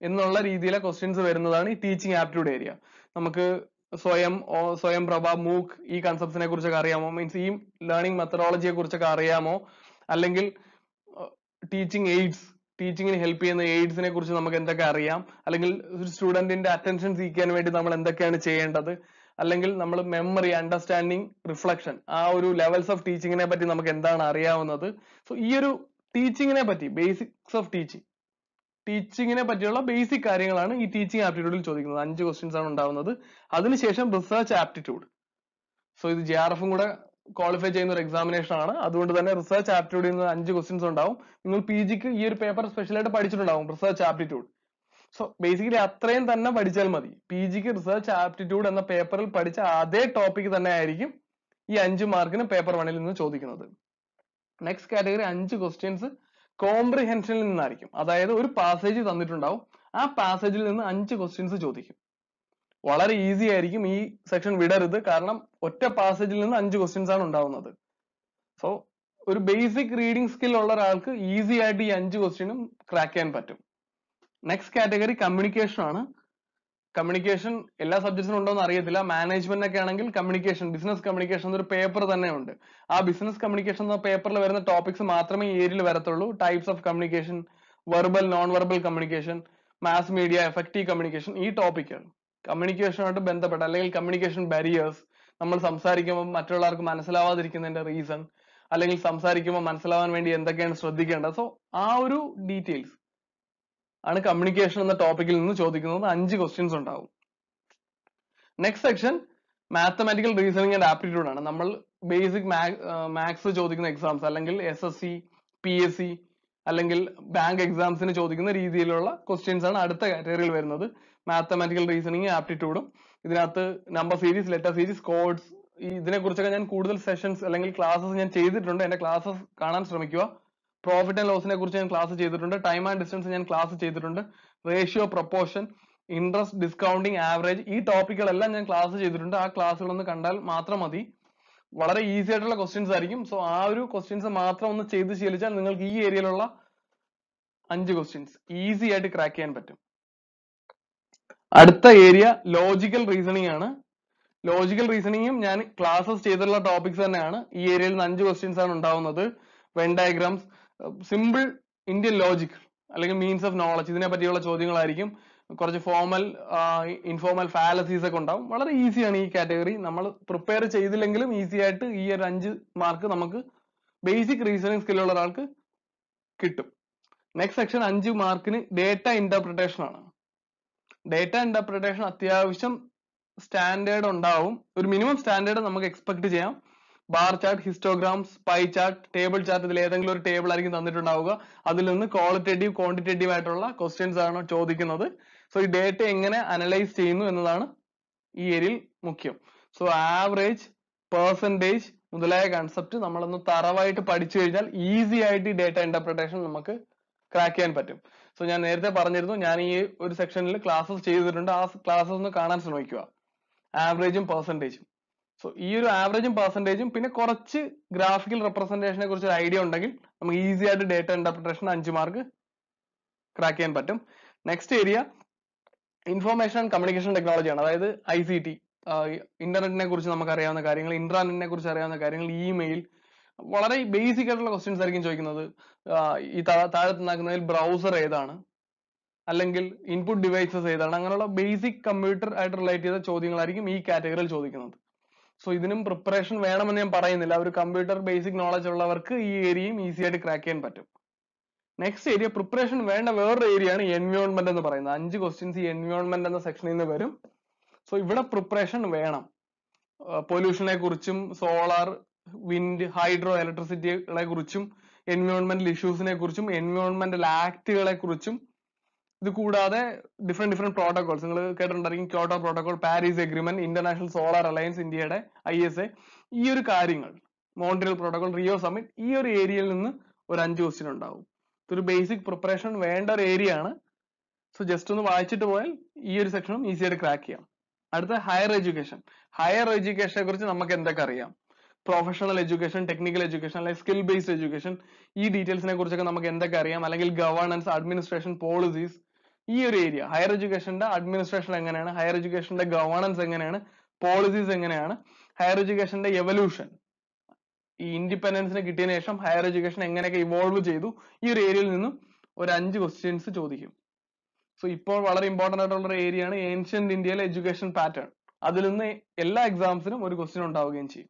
എന്നുള്ള രീതിയിലെ ക്വസ്റ്റ്യൻസ് വരുന്നതാണ് ഈ ടീച്ചിങ് ആപ്റ്റിറ്റ്യൂഡ് ഏരിയ നമുക്ക് സ്വയം സ്വയം പ്രഭ മൂക്ക് ഈ കൺസെപ്റ്റ്സിനെ കുറിച്ചൊക്കെ അറിയാമോ മീൻസ് ഈ ലേണിംഗ് മെത്തഡോളജിയെ കുറിച്ചൊക്കെ അറിയാമോ അല്ലെങ്കിൽ ടീച്ചിങ് എയ്ഡ്സ് ടീച്ചിങ്ങിന് ഹെൽപ്പ് ചെയ്യുന്ന എയ്ഡ്സിനെ കുറിച്ച് നമുക്ക് എന്തൊക്കെ അറിയാം അല്ലെങ്കിൽ ഒരു സ്റ്റുഡന്റിന്റെ അറ്റൻഷൻ സീക്കാൻ വേണ്ടി നമ്മൾ എന്തൊക്കെയാണ് ചെയ്യേണ്ടത് അല്ലെങ്കിൽ നമ്മൾ മെമ്മറി അണ്ടർസ്റ്റാൻഡിങ് റിഫ്ലക്ഷൻ ആ ഒരു ലെവൽസ് ഓഫ് ടീച്ചിങ്ങിനെ പറ്റി നമുക്ക് എന്താണ് അറിയാവുന്നത് സോ ഈ ഒരു ടീച്ചിങ്ങിനെ പറ്റി ബേസിക്സ് ഓഫ് ടീച്ചിങ് ടീച്ചിങ്ങിനെ പറ്റിയുള്ള ബേസിക് കാര്യങ്ങളാണ് ഈ ടീച്ചിങ് ആപ്റ്റിറ്റ്യൂഡിൽ ചോദിക്കുന്നത് അഞ്ച് ക്വസ്റ്റ്യൻസ് ആണ് ഉണ്ടാവുന്നത് അതിനുശേഷം റിസർച്ച് ആപ്റ്റിറ്റ്യൂഡ് സോ ഇത് ജെ ആർ എഫും കൂടെ ക്വാളിഫൈ ചെയ്യുന്ന ഒരു എക്സാമിനേഷൻ ആണ് അതുകൊണ്ട് തന്നെ റിസർച്ച് ആപ്റ്റിറ്റ്യൂഡിൽ നിന്ന് അഞ്ച് ക്വസ്റ്റ്യൻസ് ഉണ്ടാവും നിങ്ങൾ പി ജിക്ക് ഈ ഒരു പേപ്പർ സ്പെഷ്യലായിട്ട് പഠിച്ചിട്ടുണ്ടാവും റിസർച്ച് ആപ്റ്റിറ്റ്യൂഡ് സോ ബേസിക്കലി അത്രയും തന്നെ പഠിച്ചാൽ മതി പി ജിക്ക് റിസർച്ച് ആപ്റ്റിറ്റ്യൂഡ് എന്ന പേപ്പറിൽ പഠിച്ച അതേ ടോപ്പിക് തന്നെ ആയിരിക്കും ഈ അഞ്ച് മാർക്കിന് പേപ്പർ വണ്ണിൽ നിന്ന് ചോദിക്കുന്നത് നെക്സ്റ്റ് കാറ്റഗറി അഞ്ച് ക്വസ്റ്റ്യൻസ് കോംപ്രിഹെൻഷനിൽ നിന്നായിരിക്കും അതായത് ഒരു പാസേജ് തന്നിട്ടുണ്ടാവും ആ പാസേജിൽ നിന്ന് അഞ്ച് ക്വസ്റ്റ്യൻസ് ചോദിക്കും വളരെ ഈസി ആയിരിക്കും ഈ സെക്ഷൻ വിടരുത് കാരണം ഒറ്റ പാസേജിൽ നിന്ന് അഞ്ച് ക്വസ്റ്റ്യൻസ് ആണ് ഉണ്ടാവുന്നത് സോ ഒരു ബേസിക് റീഡിംഗ് സ്കിൽ ഉള്ള ഒരാൾക്ക് ഈസി ആയിട്ട് ഈ അഞ്ച് ക്വസ്റ്റ്യനും ക്രാക്ക് ചെയ്യാൻ പറ്റും നെക്സ്റ്റ് കാറ്റഗറി കമ്മ്യൂണിക്കേഷൻ ആണ് കമ്മ്യൂണിക്കേഷൻ എല്ലാ സബ്ജക്ട്സിനും ഉണ്ടോന്ന് അറിയത്തില്ല മാനേജ്മെന്റ് ഒക്കെ ആണെങ്കിൽ കമ്മ്യൂണിക്കേഷൻ ബിസിനസ് കമ്മ്യൂണിക്കേഷൻ എന്നൊരു പേപ്പർ തന്നെ ഉണ്ട് ആ ബിസിനസ് കമ്മ്യൂണിക്കേഷൻ എന്ന പേപ്പറിൽ വരുന്ന ടോപ്പിക്സ് മാത്രമേ ഈ ഏരിയയിൽ വരത്തുള്ളൂ types of communication verbal non verbal communication mass media effective communication ഈ ടോപ്പിക്കുകൾ കമ്മ്യൂണിക്കേഷനുമായിട്ട് ബന്ധപ്പെട്ട അല്ലെങ്കിൽ കമ്മ്യൂണിക്കേഷൻ ബാരിയേഴ്സ് നമ്മൾ സംസാരിക്കുമ്പോൾ മറ്റുള്ളവർക്ക് മനസ്സിലാവാതിരിക്കുന്നതിന്റെ റീസൺ അല്ലെങ്കിൽ സംസാരിക്കുമ്പോൾ മനസ്സിലാവാൻ വേണ്ടി എന്തൊക്കെയാണ് ശ്രദ്ധിക്കേണ്ടത് സോ ആ ഒരു ഡീറ്റെയിൽസ് ആണ് കമ്മ്യൂണിക്കേഷൻ എന്ന ടോപ്പിക്കിൽ നിന്ന് ചോദിക്കുന്നത് അഞ്ച് ക്വസ്റ്റ്യൻസ് ഉണ്ടാവും next section mathematical reasoning and aptitude ആണ് നമ്മൾ ബേസിക് മാത്സ് ചോദിക്കുന്ന എക്സാംസ് അല്ലെങ്കിൽ S S C P S C അല്ലെങ്കിൽ ബാങ്ക് എക്സാംസിന് ചോദിക്കുന്ന രീതിയിലുള്ള ക്വസ്റ്റ്യൻസ് ആണ് അടുത്ത കാറ്റഗറിയിൽ വരുന്നത് മാത്തമാറ്റിക്കൽ റീസണിങ് ആപ്റ്റിറ്റ്യൂഡും ഇതിനകത്ത് number series letter series codes ഇതിനെ ഞാൻ കൂടുതൽ സെഷൻസ് അല്ലെങ്കിൽ ക്ലാസ്സസ് ഞാൻ ചെയ്തിട്ടുണ്ട് എന്റെ ക്ലാസ്സസ് കാണാൻ ശ്രമിക്കുക പ്രോഫിറ്റ് ആൻഡ് ലോസിനെ കുറിച്ച് ഞാൻ ക്ലാസ് ചെയ്തിട്ടുണ്ട് ടൈം ആൻഡ് ഡിസ്റ്റൻസ് ഞാൻ ക്ലാസ് ചെയ്തിട്ടുണ്ട് ratio proportion interest discounting average ഈ ടോപ്പിക്കുകളെല്ലാം ഞാൻ ക്ലാസ് ചെയ്തിട്ടുണ്ട് ആ ക്ലാസ്സുകൾ കണ്ടാൽ മാത്രം മതി വളരെ ഈസി ആയിട്ടുള്ള ക്വസ്റ്റ്യൻസ് ആയിരിക്കും സോ ആ ഒരു ക്വസ്റ്റ്യൻസ് മാത്രം ഒന്ന് ചെയ്ത് ശീലിച്ചാൽ നിങ്ങൾക്ക് ഈ ഏരിയയിലുള്ള അഞ്ച് ക്വസ്റ്റ്യൻസ് ഈസി ആയിട്ട് ക്രാക്ക് ചെയ്യാൻ പറ്റും അടുത്ത ഏരിയ ലോജിക്കൽ റീസണിംഗ് ആണ് ലോജിക്കൽ റീസണിങ്ങും ഞാൻ ക്ലാസ്സസ് ചെയ്തിട്ടുള്ള ടോപ്പിക്സ് തന്നെയാണ് ഈ ഏരിയയിൽ നിന്ന് അഞ്ച് ക്വസ്റ്റ്യൻസ് ആണ് ഉണ്ടാവുന്നത് Venn diagrams simple Indian logic അല്ലെങ്കിൽ മീൻസ് ഓഫ് നോളജ് ഇതിനെ പറ്റിയുള്ള ചോദ്യങ്ങളായിരിക്കും കുറച്ച് ഫോമൽ ഇൻഫോർമൽ ഫാലസീസ് ഒക്കെ ഉണ്ടാവും വളരെ ഈസിയാണ് ഈ കാറ്റഗറി നമ്മൾ പ്രിപ്പയർ ചെയ്തില്ലെങ്കിലും ഈസി ആയിട്ട് ഈ ഒരു അഞ്ച് മാർക്ക് നമുക്ക് ബേസിക് റീസണിങ് സ്കിൽ ഉള്ള ഒരാൾക്ക് കിട്ടും നെക്സ്റ്റ് സെക്ഷൻ അഞ്ച് മാർക്കിന് ഡേറ്റ ഇന്റർപ്രിട്ടേഷൻ ആണ് ഡേറ്റ ഇന്റർപ്രിട്ടേഷൻ അത്യാവശ്യം സ്റ്റാൻഡേർഡ് ഉണ്ടാവും ഒരു മിനിമം സ്റ്റാൻഡേർഡ് നമുക്ക് എക്സ്പെക്ട് ചെയ്യാം bar chart histograms pie chart table chart ഇതിൽ ഏതെങ്കിലും ഒരു ടേബിൾ ആയിരിക്കും തന്നിട്ടുണ്ടാവുക അതിൽ നിന്ന് ക്വാളിറ്റേറ്റീവ് ക്വാണ്ടിറ്റേറ്റീവ് ആയിട്ടുള്ള ക്വസ്റ്റ്യൻസ് ആണ് ചോദിക്കുന്നത് സോ ഈ ഡേറ്റ എങ്ങനെ അനലൈസ് ചെയ്യുന്നു എന്നതാണ് ഈ ഏരിയയിൽ മുഖ്യം സോ ആവറേജ് പെർസെൻറ്റേജ് മുതലായ കൺസെപ്റ്റ് നമ്മളൊന്ന് തറവായിട്ട് പഠിച്ചു കഴിഞ്ഞാൽ ഈസി ആയിട്ട് ഈ ഡേറ്റ ഇന്റർപ്രിട്ടേഷൻ നമുക്ക് ക്രാക്ക് ചെയ്യാൻ പറ്റും സോ ഞാൻ നേരത്തെ പറഞ്ഞിരുന്നു ഞാൻ ഈ ഒരു സെക്ഷനിൽ ക്ലാസ്സസ് ചെയ്തിട്ടുണ്ട് ആ ക്ലാസ്സസ് ഒന്ന് കാണാൻ ശ്രമിക്കുക ആവറേജും പെർസെൻറ്റേജും സോ ഈ ഒരു ആവറേജും പെർസെന്റേജും പിന്നെ കുറച്ച് ഗ്രാഫിക്കൽ റെപ്രസെന്റേഷനെ കുറിച്ച് ഒരു ഐഡിയ ഉണ്ടെങ്കിൽ നമുക്ക് ഈസി ആയിട്ട് ഡേറ്റ ഇന്റർപ്രിട്ടേഷൻ അഞ്ച് മാർക്ക് ക്രാക്ക് ചെയ്യാൻ പറ്റും next area information and communication ടെക്നോളജിയാണ് അതായത് ഐ സി ടി ഇന്റർനെറ്റിനെ കുറിച്ച് നമുക്ക് അറിയാവുന്ന കാര്യങ്ങൾ ഇൻട്രാനെറ്റിനെ കുറിച്ച് അറിയാവുന്ന കാര്യങ്ങൾ ഇമെയിൽ വളരെ ബേസിക് ആയിട്ടുള്ള ക്വസ്റ്റ്യൻസ് ആയിരിക്കും ചോദിക്കുന്നത് ഈ താഴെ തന്നാക്കുന്നതിൽ ബ്രൗസർ ഏതാണ് അല്ലെങ്കിൽ ഇൻപുട്ട് ഡിവൈസസ് ഏതാണ് അങ്ങനെയുള്ള ബേസിക് കമ്പ്യൂട്ടർ ആയിട്ട് റിലേറ്റ് ചെയ്ത ചോദ്യങ്ങളായിരിക്കും ഈ കാറ്റഗറിയിൽ ചോദിക്കുന്നത് സോ ഇതിനും പ്രിപ്പറേഷൻ വേണമെന്ന് ഞാൻ പറയുന്നില്ല ഒരു കമ്പ്യൂട്ടർ ബേസിക് നോളജ് ഉള്ളവർക്ക് ഈ ഏരിയയും ഈസി ആയിട്ട് ക്രാക്ക് ചെയ്യാൻ പറ്റും നെക്സ്റ്റ് ഏരിയ പ്രിപ്പറേഷൻ വേണ്ട വേറൊരു ഏരിയ ആണ് എൻവയോൺമെന്റ് എന്ന് പറയുന്നത് അഞ്ച് ക്വസ്റ്റ്യൻസ് ഈ എൻവയോൺമെന്റ് എന്ന സെക്ഷനിൽ നിന്ന് വരും സോ ഇവിടെ പ്രിപ്പറേഷൻ വേണം പൊല്യൂഷനെ കുറിച്ചും സോളാർ വിൻഡ് ഹൈഡ്രോ ഇലക്ട്രിസിറ്റികളെ കുറിച്ചും എൻവയോൺമെന്റൽ ഇഷ്യൂസിനെ കുറിച്ചും എൻവയോൺമെന്റൽ ആക്ടുകളെ കുറിച്ചും ഇത് കൂടാതെ ഡിഫറെന്റ് ഡിഫറെന്റ് പ്രോട്ടോകോൾസ് നിങ്ങൾ കേട്ടിട്ടുണ്ടായിരിക്കും Kyoto protocol Paris agreement international solar alliance ഇന്ത്യയുടെ ഐ എസ് എ ഈ ഒരു കാര്യങ്ങൾ മോൺട്രിയൽ പ്രോട്ടോകോൾ റിയോ സമ്മിറ്റ് ഈ ഒരു ഏരിയയിൽ നിന്ന് ഒരു അഞ്ച് ക്വസ്റ്റ്യൻ ഉണ്ടാവും ഇതൊരു ബേസിക് പ്രിപ്പറേഷൻ വേണ്ട ഒരു ഏരിയ ആണ് സോ ജസ്റ്റ് ഒന്ന് വായിച്ചിട്ട് പോയാൽ ഈ ഒരു സെക്ഷനും ഈസി ആയിട്ട് ക്രാക്ക് ചെയ്യാം അടുത്ത ഹയർ എഡ്യൂക്കേഷൻ ഹയർ എഡ്യൂക്കേഷനെ കുറിച്ച് നമുക്ക് എന്തൊക്കെ അറിയാം പ്രൊഫഷണൽ എഡ്യൂക്കേഷൻ ടെക്നിക്കൽ എഡ്യൂക്കേഷൻ അല്ലെങ്കിൽ സ്കിൽ ബേസ്ഡ് എഡ്യൂക്കേഷൻ ഈ ഡീറ്റെയിൽസിനെ കുറിച്ചൊക്കെ നമുക്ക് എന്തൊക്കെ അറിയാം അല്ലെങ്കിൽ ഗവേണൻസ് അഡ്മിനിസ്ട്രേഷൻ പോളിസീസ് ഈ ഒരു ഏരിയ ഹയർ എഡ്യൂക്കേഷന്റെ അഡ്മിനിസ്ട്രേഷൻ എങ്ങനെയാണ് ഹയർ എഡ്യൂക്കേഷന്റെ ഗവേണൻസ് എങ്ങനെയാണ് പോളിസീസ് എങ്ങനെയാണ് ഹയർ എഡ്യൂക്കേഷന്റെ എവല്യൂഷൻ ഈ ഇൻഡിപെൻഡൻസിന് കിട്ടിയതിനു ശേഷം ഹയർ എഡ്യൂക്കേഷൻ എങ്ങനെയൊക്കെ ഇവോൾവ് ചെയ്തു ഈ ഒരു ഏരിയയിൽ നിന്നും ഒരു അഞ്ച് ക്വസ്റ്റ്യൻസ് ചോദിക്കും സോ ഇപ്പോൾ വളരെ ഇമ്പോർട്ടന്റ് ആയിട്ടുള്ള ഒരു ഏരിയയാണ് ആണ് ഏൻഷ്യന്റ് ഇന്ത്യയിലെ എഡ്യൂക്കേഷൻ പാറ്റേൺ അതിൽ നിന്ന് എല്ലാ എക്സാംസിനും ഒരു ക്വസ്റ്റ്യൻ ഉണ്ടാവുകയും ചെയ്യും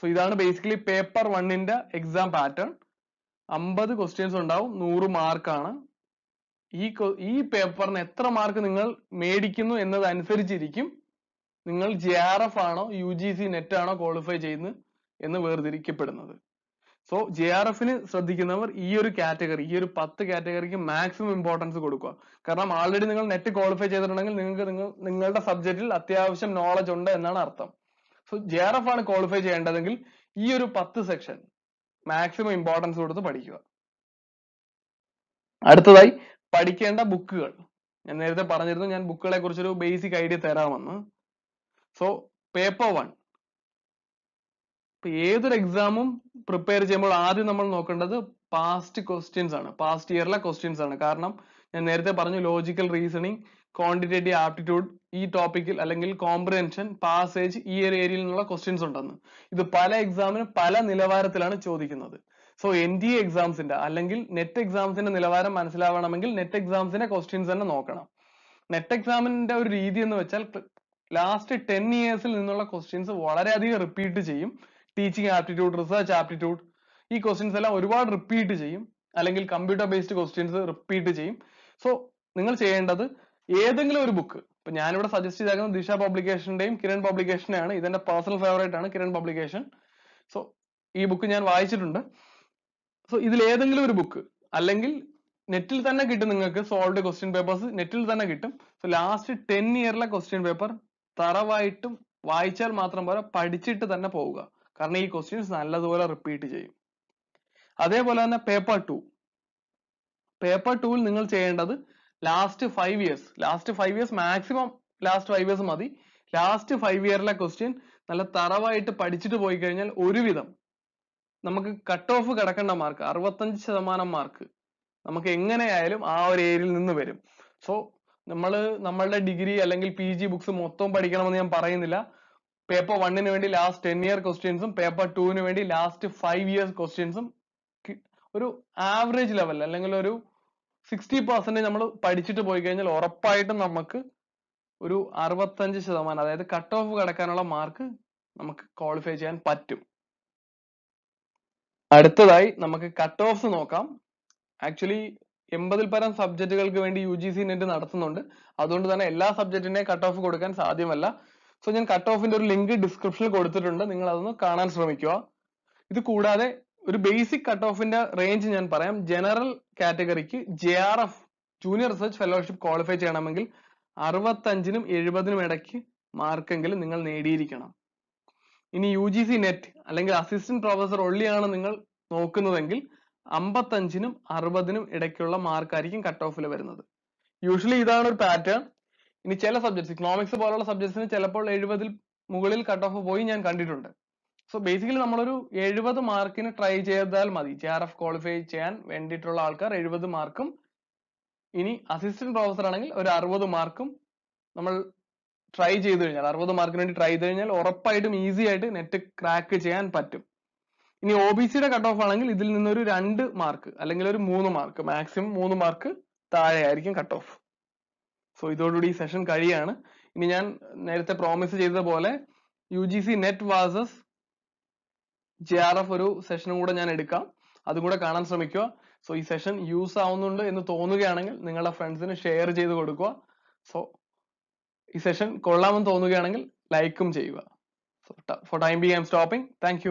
സോ ഇതാണ് ബേസിക്കലി പേപ്പർ വണ്ണിന്റെ എക്സാം പാറ്റേൺ അമ്പത് ക്വസ്റ്റ്യൻസ് ഉണ്ടാവും നൂറ് മാർക്കാണ് ഈ ഈ പേപ്പറിന് എത്ര മാർക്ക് നിങ്ങൾ മേടിക്കുന്നു എന്നതനുസരിച്ചിരിക്കും നിങ്ങൾ ജെ ആർ എഫ് ആണോ യു ജി സി നെറ്റ് ആണോ ക്വാളിഫൈ ചെയ്യുന്നത് എന്ന് വേർതിരിക്കപ്പെടുന്നത് സോ ജെ ആർ എഫിന് ശ്രദ്ധിക്കുന്നവർ ഈ ഒരു കാറ്റഗറി ഈ ഒരു പത്ത് കാറ്റഗറിക്ക് മാക്സിമം ഇമ്പോർട്ടൻസ് കൊടുക്കുക കാരണം ആൾറെഡി നിങ്ങൾ നെറ്റ് ക്വാളിഫൈ ചെയ്തിട്ടുണ്ടെങ്കിൽ നിങ്ങൾക്ക് നിങ്ങൾ നിങ്ങളുടെ സബ്ജക്റ്റിൽ അത്യാവശ്യം നോളജ് ഉണ്ട് എന്നാണ് അർത്ഥം സോ ജെ ആർ എഫ് ആണ് ക്വാളിഫൈ ചെയ്യേണ്ടതെങ്കിൽ ഈ ഒരു പത്ത് സെക്ഷൻ മാക്സിമം ഇമ്പോർട്ടൻസ് കൊടുത്ത് പഠിക്കുക അടുത്തതായി പഠിക്കേണ്ട ബുക്കുകൾ ഞാൻ നേരത്തെ പറഞ്ഞിരുന്നു ഞാൻ ബുക്കുകളെ കുറിച്ചൊരു ബേസിക് ഐഡിയ തരാമെന്ന് സോ പേപ്പർ വൺ ഏതൊരു എക്സാമും പ്രിപ്പയർ ചെയ്യുമ്പോൾ ആദ്യം നമ്മൾ നോക്കേണ്ടത് പാസ്റ്റ് ക്വസ്റ്റ്യൻസ് ആണ് പാസ്റ്റ് ഇയറിലെ ക്വസ്റ്റ്യൻസ് ആണ് കാരണം ഞാൻ നേരത്തെ പറഞ്ഞു ലോജിക്കൽ റീസണിങ് ക്വാണ്ടിറ്റേറ്റീവ് ആപ്റ്റിറ്റ്യൂഡ് ഈ ടോപ്പിക്കിൽ അല്ലെങ്കിൽ കോംപ്രിഹെൻഷൻ പാസേജ് ഈ ഒരു ഏരിയയിൽ നിന്നുള്ള ക്വസ്റ്റ്യൻസ് ഉണ്ടെന്ന് ഇത് പല എക്സാമിനും പല നിലവാരത്തിലാണ് ചോദിക്കുന്നത് സോ എൻ ഡി എക്സാംസിന്റെ അല്ലെങ്കിൽ നെറ്റ് എക്സാംസിന്റെ നിലവാരം മനസ്സിലാവണമെങ്കിൽ നെറ്റ് എക്സാംസിന്റെ ക്വസ്റ്റ്യൻസ് തന്നെ നോക്കണം നെറ്റ് എക്സാമിന്റെ ഒരു രീതി എന്ന് വെച്ചാൽ ലാസ്റ്റ് ടെൻ ഇയേഴ്സിൽ നിന്നുള്ള ക്വസ്റ്റ്യൻസ് വളരെയധികം റിപ്പീറ്റ് ചെയ്യും ടീച്ചിങ് ആപ്റ്റിറ്റ്യൂഡ് റിസർച്ച് ആപ്റ്റിറ്റ്യൂഡ് ഈ ക്വസ്റ്റ്യൻസ് എല്ലാം ഒരുപാട് റിപ്പീറ്റ് ചെയ്യും അല്ലെങ്കിൽ കമ്പ്യൂട്ടർ ബേസ്ഡ് ക്വസ്റ്റ്യൻസ് റിപ്പീറ്റ് ചെയ്യും സോ നിങ്ങൾ ചെയ്യേണ്ടത് ഏതെങ്കിലും ഒരു ബുക്ക് ഇപ്പൊ ഞാനിവിടെ സജസ്റ്റ് ചെയ്തേക്കുന്നത് ദിശ പബ്ലിക്കേഷന്റെയും കിരൺ ആണ് ഇതെന്റെ പേഴ്സണൽ ഫേവറേറ്റ് ആണ് കിരൺ പബ്ലിക്കേഷൻ സോ ഈ ബുക്ക് ഞാൻ വായിച്ചിട്ടുണ്ട് സോ ഇതിൽ ഏതെങ്കിലും ഒരു ബുക്ക് അല്ലെങ്കിൽ നെറ്റിൽ തന്നെ കിട്ടും നിങ്ങൾക്ക് സോൾവ്ഡ് ക്വസ്റ്റ്യൻ പേപ്പേഴ്സ് നെറ്റിൽ തന്നെ കിട്ടും സോ ലാസ്റ്റ് ടെൻ ഇയറിലെ ക്വസ്റ്റ്യൻ പേപ്പർ തറവായിട്ടും വായിച്ചാൽ മാത്രം പോരാ പഠിച്ചിട്ട് തന്നെ പോവുക കാരണം ഈ ക്വസ്റ്റ്യൻസ് നല്ലതുപോലെ റിപ്പീറ്റ് ചെയ്യും അതേപോലെ തന്നെ പേപ്പർ ടു പേപ്പർ ടൂവിൽ നിങ്ങൾ ചെയ്യേണ്ടത് last five years last five years maximum last five years മതി ലാസ്റ്റ് ഫൈവ് ഇയറിലെ ക്വസ്റ്റ്യൻ നല്ല തറവായിട്ട് പഠിച്ചിട്ട് പോയി കഴിഞ്ഞാൽ ഒരുവിധം നമുക്ക് കട്ട് ഓഫ് കടക്കേണ്ട മാർക്ക് അറുപത്തഞ്ച് ശതമാനം മാർക്ക് നമുക്ക് എങ്ങനെയായാലും ആ ഒരു ഏരിയയിൽ നിന്ന് വരും സോ നമ്മൾ നമ്മളുടെ ഡിഗ്രി അല്ലെങ്കിൽ പി ജി ബുക്സ് മൊത്തം പഠിക്കണമെന്ന് ഞാൻ പറയുന്നില്ല പേപ്പർ വണ്ണിന് വേണ്ടി ലാസ്റ്റ് ടെൻ ഇയർ ക്വസ്റ്റ്യൻസും പേപ്പർ ടുവിന് വേണ്ടി ലാസ്റ്റ് ഫൈവ് ഇയേഴ്സ് ക്വസ്റ്റ്യൻസും ഒരു ആവറേജ് ലെവലിൽ അല്ലെങ്കിൽ ഒരു സിക്സ്റ്റി പെർസെന്റേജ് നമ്മൾ പഠിച്ചിട്ട് പോയി കഴിഞ്ഞാൽ ഉറപ്പായിട്ടും നമുക്ക് ഒരു അറുപത്തഞ്ച് ശതമാനം അതായത് കട്ട് ഓഫ് കടക്കാനുള്ള മാർക്ക് നമുക്ക് ക്വാളിഫൈ ചെയ്യാൻ പറ്റും അടുത്തതായി നമുക്ക് കട്ട് ഓഫ്സ് നോക്കാം ആക്ച്വലി എൺപതിൽ പരം സബ്ജക്റ്റുകൾക്ക് വേണ്ടി യു ജി സി നെറ്റ് നടത്തുന്നുണ്ട് അതുകൊണ്ട് തന്നെ എല്ലാ സബ്ജക്റ്റിനെ കട്ട് ഓഫ് കൊടുക്കാൻ സാധ്യമല്ല സോ ഞാൻ കട്ട് ഓഫിന്റെ ഒരു ലിങ്ക് ഡിസ്ക്രിപ്ഷനിൽ കൊടുത്തിട്ടുണ്ട് നിങ്ങൾ അതൊന്ന് കാണാൻ ശ്രമിക്കുക ഇത് കൂടാതെ ഒരു ബേസിക് കട്ട് ഓഫിന്റെ റേഞ്ച് ഞാൻ പറയാം ജനറൽ കാറ്റഗറിക്ക് J R F junior research fellowship qualify ചെയ്യണമെങ്കിൽ അറുപത്തഞ്ചിനും എഴുപതിനും ഇടയ്ക്ക് മാർക്കെങ്കിലും നിങ്ങൾ നേടിയിരിക്കണം ഇനി യു ജി സി നെറ്റ് അല്ലെങ്കിൽ അസിസ്റ്റന്റ് പ്രൊഫസർ ഒള്ളിയാണ് നിങ്ങൾ നോക്കുന്നതെങ്കിൽ അമ്പത്തഞ്ചിനും അറുപതിനും ഇടയ്ക്കുള്ള മാർക്കായിരിക്കും കട്ട് ഓഫിൽ വരുന്നത് യൂഷ്വലി ഇതാണ് ഒരു പാറ്റേൺ ഇനി ചില സബ്ജക്ട്സ് ഇക്കണോമിക്സ് പോലുള്ള സബ്ജക്ട്സിന് ചിലപ്പോൾ എഴുപതിൽ മുകളിൽ കട്ട് ഓഫ് പോയി ഞാൻ കണ്ടിട്ടുണ്ട് സോ ബേസിക്കലി നമ്മളൊരു എഴുപത് മാർക്കിന് ട്രൈ ചെയ്താൽ മതി ജെ ആർ എഫ് ക്വാളിഫൈ ചെയ്യാൻ വേണ്ടിയിട്ടുള്ള ആൾക്കാർ എഴുപത് മാർക്കും ഇനി അസിസ്റ്റന്റ് പ്രൊഫസർ ആണെങ്കിൽ ഒരു അറുപത് മാർക്കും നമ്മൾ ട്രൈ ചെയ്തു കഴിഞ്ഞാൽ അറുപത് മാർക്കിന് വേണ്ടി ട്രൈ ചെയ്തു കഴിഞ്ഞാൽ ഉറപ്പായിട്ടും ഈസി ആയിട്ട് നെറ്റ് ക്രാക്ക് ചെയ്യാൻ പറ്റും ഇനി ഒ ബി സിയുടെ കട്ട് ഓഫ് ആണെങ്കിൽ ഇതിൽ നിന്നൊരു രണ്ട് മാർക്ക് അല്ലെങ്കിൽ ഒരു മൂന്ന് മാർക്ക് മാക്സിമം മൂന്ന് മാർക്ക് താഴെ ആയിരിക്കും കട്ട് ഓഫ് സോ ഇതോടുകൂടി ഈ സെഷൻ കഴിയാണ് ഇനി ഞാൻ നേരത്തെ പ്രോമിസ് ചെയ്തത് പോലെ U G C net versus J R F ഒരു സെഷനും കൂടെ ഞാൻ എടുക്കാം അതും കൂടെ കാണാൻ ശ്രമിക്കുക സോ ഈ സെഷൻ യൂസ് ആവുന്നുണ്ട് എന്ന് തോന്നുകയാണെങ്കിൽ നിങ്ങളുടെ ഫ്രണ്ട്സിന് ഷെയർ ചെയ്ത് കൊടുക്കുക സോ ഈ സെഷൻ കൊള്ളാമെന്ന് തോന്നുകയാണെങ്കിൽ ലൈക്കും ചെയ്യുക ഫോർ ടൈം ബി ഐ എം സ്റ്റോപ്പിംഗ് താങ്ക്